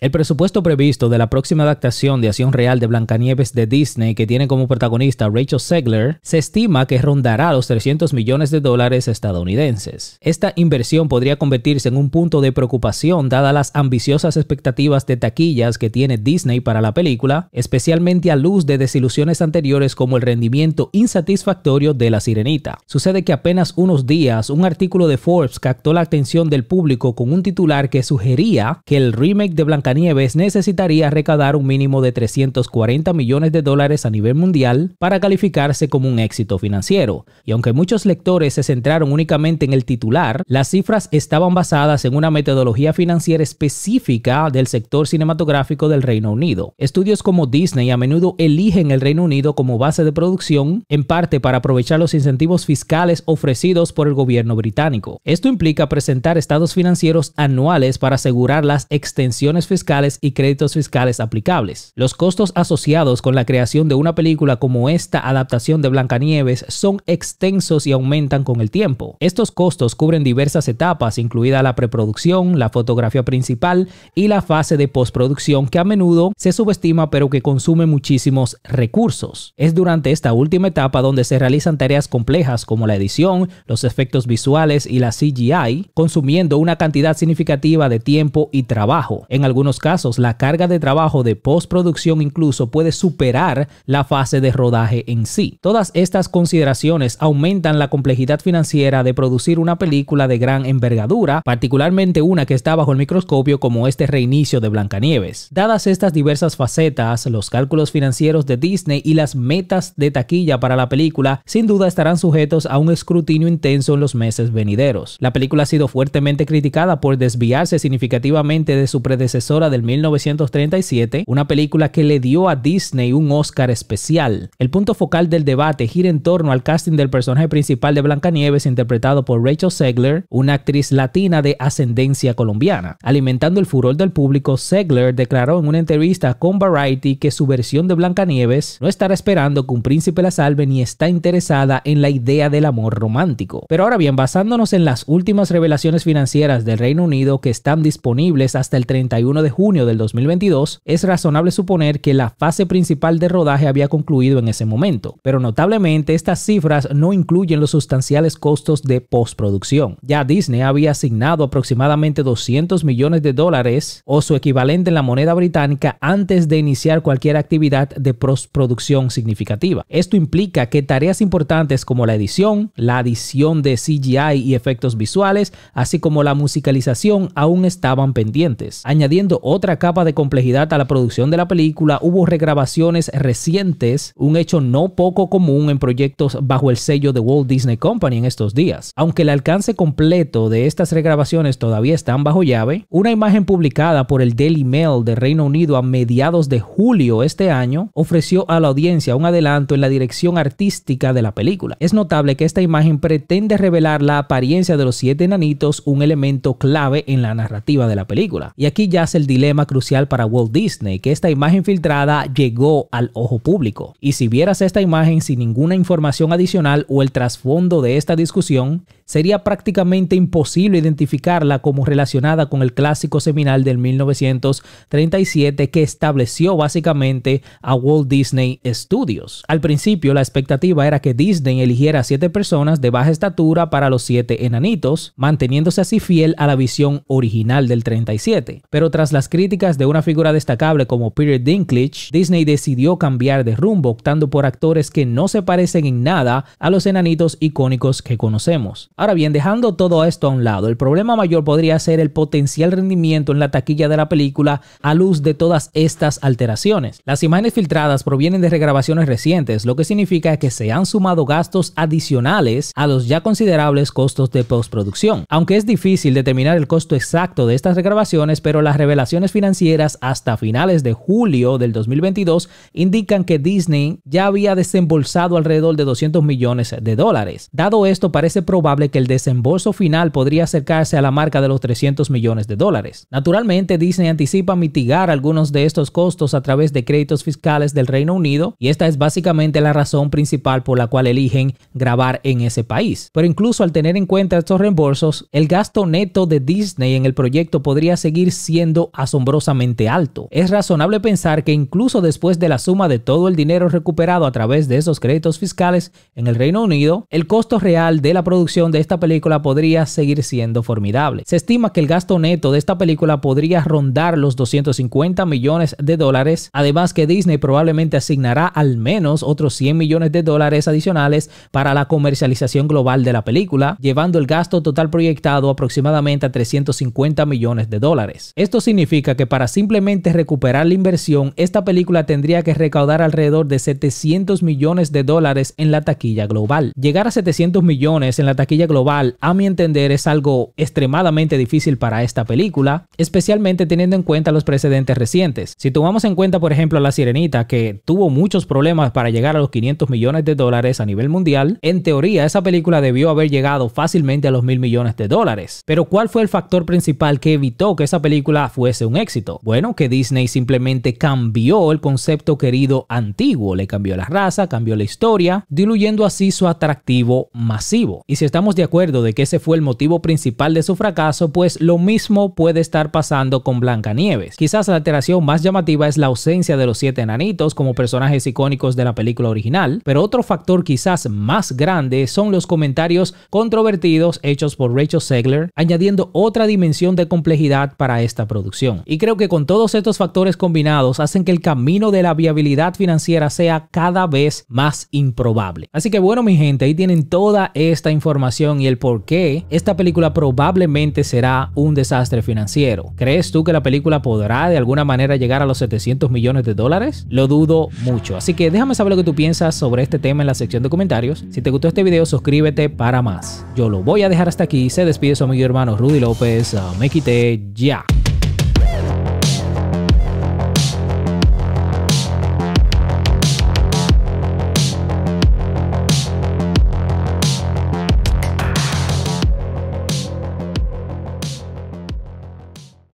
El presupuesto previsto de la próxima adaptación de acción real de Blancanieves de Disney, que tiene como protagonista Rachel Segler, se estima que rondará los 300 millones de dólares estadounidenses. Esta inversión podría convertirse en un punto de preocupación dada las ambiciosas expectativas de taquillas que tiene Disney para la película, especialmente a luz de desilusiones anteriores como el rendimiento insatisfactorio de La Sirenita. Sucede que apenas unos días un artículo de Forbes captó la atención del público con un titular que sugería que el remake de Blancanieves Nieves necesitaría recaudar un mínimo de 340 millones de dólares a nivel mundial para calificarse como un éxito financiero. Y aunque muchos lectores se centraron únicamente en el titular, las cifras estaban basadas en una metodología financiera específica del sector cinematográfico del Reino Unido. Estudios como Disney a menudo eligen el Reino Unido como base de producción, en parte para aprovechar los incentivos fiscales ofrecidos por el gobierno británico. Esto implica presentar estados financieros anuales para asegurar las extensiones fiscales fiscales y créditos fiscales aplicables. Los costos asociados con la creación de una película como esta adaptación de Blancanieves son extensos y aumentan con el tiempo. Estos costos cubren diversas etapas, incluida la preproducción, la fotografía principal y la fase de postproducción que a menudo se subestima pero que consume muchísimos recursos. Es durante esta última etapa donde se realizan tareas complejas como la edición, los efectos visuales y la CGI, consumiendo una cantidad significativa de tiempo y trabajo. En algunos casos, la carga de trabajo de postproducción incluso puede superar la fase de rodaje en sí. Todas estas consideraciones aumentan la complejidad financiera de producir una película de gran envergadura, particularmente una que está bajo el microscopio como este reinicio de Blancanieves. Dadas estas diversas facetas, los cálculos financieros de Disney y las metas de taquilla para la película sin duda estarán sujetos a un escrutinio intenso en los meses venideros. La película ha sido fuertemente criticada por desviarse significativamente de su predecesor del 1937, una película que le dio a Disney un Oscar especial. El punto focal del debate gira en torno al casting del personaje principal de Blancanieves, interpretado por Rachel Segler, una actriz latina de ascendencia colombiana. Alimentando el furor del público, Segler declaró en una entrevista con Variety que su versión de Blancanieves no estará esperando que un príncipe la salve ni está interesada en la idea del amor romántico. Pero ahora bien, basándonos en las últimas revelaciones financieras del Reino Unido que están disponibles hasta el 31 de junio del 2022, es razonable suponer que la fase principal de rodaje había concluido en ese momento, pero notablemente estas cifras no incluyen los sustanciales costos de postproducción. Ya Disney había asignado aproximadamente 200 millones de dólares o su equivalente en la moneda británica antes de iniciar cualquier actividad de postproducción significativa. Esto implica que tareas importantes como la edición, la adición de CGI y efectos visuales, así como la musicalización aún estaban pendientes, añadiendo otra capa de complejidad a la producción de la película, hubo regrabaciones recientes, un hecho no poco común en proyectos bajo el sello de Walt Disney Company en estos días. Aunque el alcance completo de estas regrabaciones todavía están bajo llave, una imagen publicada por el Daily Mail de Reino Unido a mediados de julio este año ofreció a la audiencia un adelanto en la dirección artística de la película. Es notable que esta imagen pretende revelar la apariencia de los siete enanitos, un elemento clave en la narrativa de la película. Y aquí ya se el dilema crucial para Walt Disney, que esta imagen filtrada llegó al ojo público. Y si vieras esta imagen sin ninguna información adicional o el trasfondo de esta discusión, sería prácticamente imposible identificarla como relacionada con el clásico seminal del 1937 que estableció básicamente a Walt Disney Studios. Al principio la expectativa era que Disney eligiera a siete personas de baja estatura para los siete enanitos, manteniéndose así fiel a la visión original del 37. Pero tras las críticas de una figura destacable como Peter Dinklage, Disney decidió cambiar de rumbo optando por actores que no se parecen en nada a los enanitos icónicos que conocemos. Ahora bien, dejando todo esto a un lado, el problema mayor podría ser el potencial rendimiento en la taquilla de la película a luz de todas estas alteraciones. Las imágenes filtradas provienen de regrabaciones recientes, lo que significa que se han sumado gastos adicionales a los ya considerables costos de postproducción. Aunque es difícil determinar el costo exacto de estas regrabaciones, pero las revelación financieras hasta finales de julio del 2022 indican que Disney ya había desembolsado alrededor de 200 millones de dólares. Dado esto, parece probable que el desembolso final podría acercarse a la marca de los 300 millones de dólares. Naturalmente, Disney anticipa mitigar algunos de estos costos a través de créditos fiscales del Reino Unido y esta es básicamente la razón principal por la cual eligen grabar en ese país. Pero incluso al tener en cuenta estos reembolsos, el gasto neto de Disney en el proyecto podría seguir siendo asombrosamente alto. Es razonable pensar que incluso después de la suma de todo el dinero recuperado a través de esos créditos fiscales en el Reino Unido, el costo real de la producción de esta película podría seguir siendo formidable. Se estima que el gasto neto de esta película podría rondar los 250 millones de dólares, además que Disney probablemente asignará al menos otros 100 millones de dólares adicionales para la comercialización global de la película, llevando el gasto total proyectado aproximadamente a 350 millones de dólares. Esto significa significa que para simplemente recuperar la inversión, esta película tendría que recaudar alrededor de 700 millones de dólares en la taquilla global. Llegar a 700 millones en la taquilla global, a mi entender, es algo extremadamente difícil para esta película, especialmente teniendo en cuenta los precedentes recientes. Si tomamos en cuenta, por ejemplo, a La Sirenita, que tuvo muchos problemas para llegar a los 500 millones de dólares a nivel mundial, en teoría esa película debió haber llegado fácilmente a los mil millones de dólares. Pero ¿cuál fue el factor principal que evitó que esa película fuera un éxito. Bueno, que Disney simplemente cambió el concepto querido antiguo, le cambió la raza, cambió la historia, diluyendo así su atractivo masivo. Y si estamos de acuerdo de que ese fue el motivo principal de su fracaso, pues lo mismo puede estar pasando con Blancanieves. Quizás la alteración más llamativa es la ausencia de los siete enanitos como personajes icónicos de la película original, pero otro factor quizás más grande son los comentarios controvertidos hechos por Rachel Segler, añadiendo otra dimensión de complejidad para esta producción. Y creo que con todos estos factores combinados hacen que el camino de la viabilidad financiera sea cada vez más improbable. Así que bueno mi gente, ahí tienen toda esta información y el por qué esta película probablemente será un desastre financiero. ¿Crees tú que la película podrá de alguna manera llegar a los 700 millones de dólares? Lo dudo mucho. Así que déjame saber lo que tú piensas sobre este tema en la sección de comentarios. Si te gustó este video, suscríbete para más. Yo lo voy a dejar hasta aquí. Se despide su amigo hermano Rudy López. Ah, me quité ya.